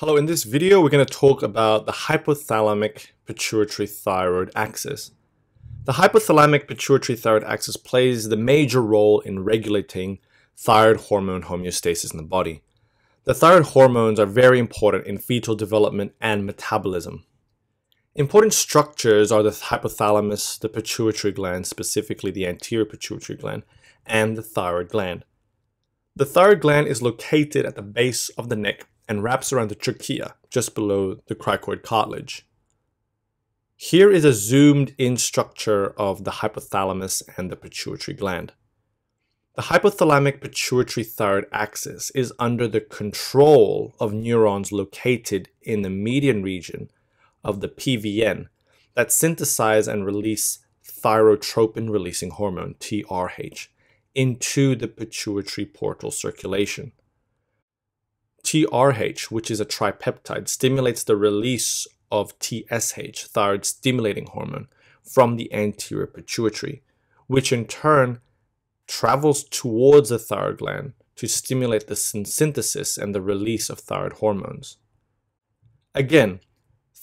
Hello, in this video we're going to talk about the hypothalamic pituitary thyroid axis. The hypothalamic pituitary thyroid axis plays the major role in regulating thyroid hormone homeostasis in the body. The thyroid hormones are very important in fetal development and metabolism. Important structures are the hypothalamus, the pituitary gland, specifically the anterior pituitary gland, and the thyroid gland. The thyroid gland is located at the base of the neck and wraps around the trachea just below the cricoid cartilage. Here is a zoomed in structure of the hypothalamus and the pituitary gland. The hypothalamic pituitary thyroid axis is under the control of neurons located in the median region of the PVN that synthesize and release thyrotropin releasing hormone, TRH, into the pituitary portal circulation. TRH, which is a tripeptide, stimulates the release of TSH, thyroid stimulating hormone, from the anterior pituitary, which in turn travels towards the thyroid gland to stimulate the synthesis and the release of thyroid hormones. Again,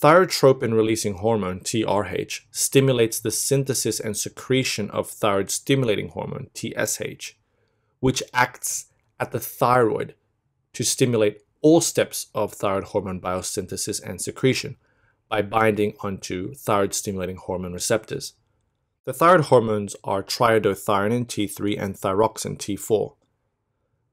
thyrotropin releasing hormone TRH stimulates the synthesis and secretion of thyroid stimulating hormone TSH, which acts at the thyroid to stimulate all steps of thyroid hormone biosynthesis and secretion by binding onto thyroid stimulating hormone receptors. The thyroid hormones are triiodothyronine T3 and thyroxine T4.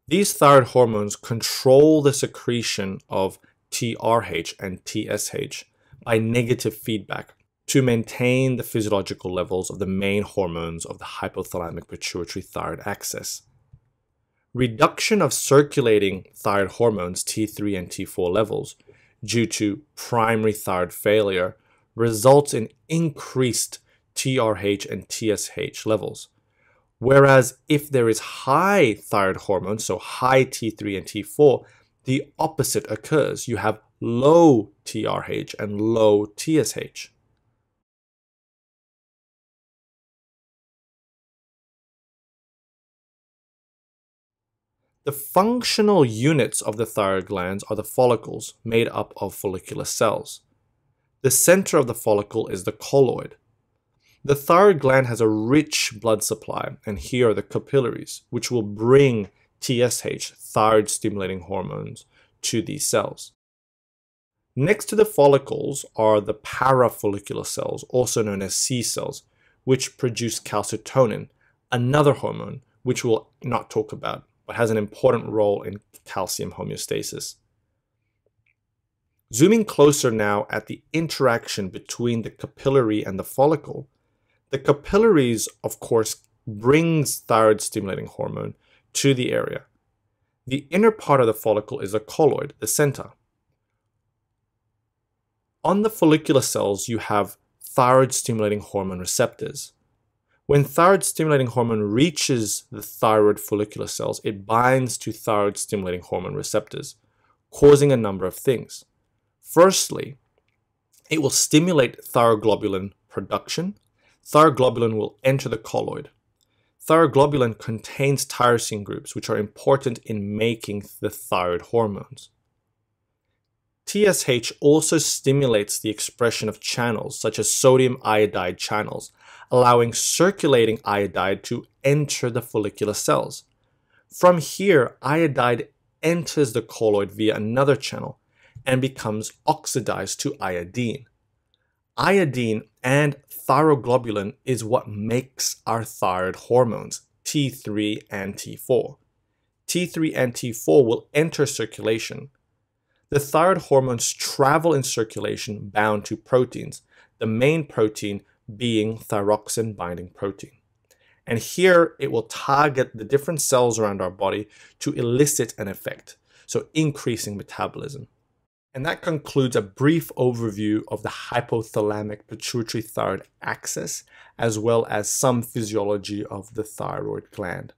These thyroid hormones control the secretion of TRH and TSH by negative feedback to maintain the physiological levels of the main hormones of the hypothalamic pituitary thyroid axis reduction of circulating thyroid hormones T3 and T4 levels due to primary thyroid failure results in increased TRH and TSH levels. Whereas if there is high thyroid hormone, so high T3 and T4, the opposite occurs. You have low TRH and low TSH. The functional units of the thyroid glands are the follicles, made up of follicular cells. The center of the follicle is the colloid. The thyroid gland has a rich blood supply, and here are the capillaries, which will bring TSH, thyroid stimulating hormones, to these cells. Next to the follicles are the parafollicular cells, also known as C cells, which produce calcitonin, another hormone, which we'll not talk about but has an important role in calcium homeostasis. Zooming closer now at the interaction between the capillary and the follicle, the capillaries, of course, brings thyroid stimulating hormone to the area. The inner part of the follicle is a colloid, the center. On the follicular cells, you have thyroid stimulating hormone receptors. When thyroid stimulating hormone reaches the thyroid follicular cells, it binds to thyroid stimulating hormone receptors, causing a number of things. Firstly, it will stimulate thyroglobulin production. Thyroglobulin will enter the colloid. Thyroglobulin contains tyrosine groups, which are important in making the thyroid hormones. TSH also stimulates the expression of channels, such as sodium iodide channels, allowing circulating iodide to enter the follicular cells. From here, iodide enters the colloid via another channel and becomes oxidized to iodine. Iodine and thyroglobulin is what makes our thyroid hormones, T3 and T4. T3 and T4 will enter circulation. The thyroid hormones travel in circulation bound to proteins, the main protein being thyroxin binding protein. And here it will target the different cells around our body to elicit an effect, so increasing metabolism. And that concludes a brief overview of the hypothalamic pituitary thyroid axis, as well as some physiology of the thyroid gland.